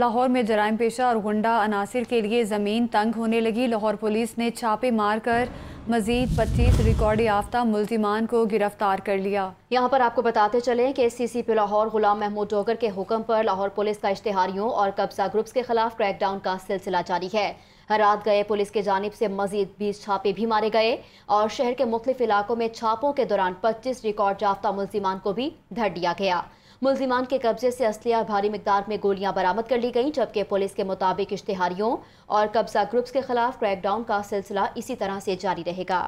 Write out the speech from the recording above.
लाहौर में जराइम पेशा और गुंडा अनासर के लिए ज़मीन तंग होने लगी लाहौर पुलिस ने छापे मार कर मजीद पच्चीस रिकॉर्ड याफ्ता मुलजिमान को गिरफ्तार कर लिया यहाँ पर आपको बताते चलें कि C C P Lahore Ghulam Mahmood Dogar के हुक्म पर लाहौर पुलिस का इश्तहारियों और कब्जा ग्रुप्स के खिलाफ क्रैकडाउन का सिलसिला जारी है रात गए पुलिस की जानब से मजीद बीस छापे भी मारे गए और शहर के मुख्तफ इलाकों में छापों के दौरान पच्चीस रिकॉर्ड याफ्ता मुलजिमान को भी धर दिया गया मुलजिमान के कब्जे से असलिया और भारी मकदार में गोलियां बरामद कर ली गई जबकि पुलिस के मुताबिक इश्तहारियों और कब्जा ग्रुप्स के खिलाफ क्रैकडाउन का सिलसिला इसी तरह से जारी रहेगा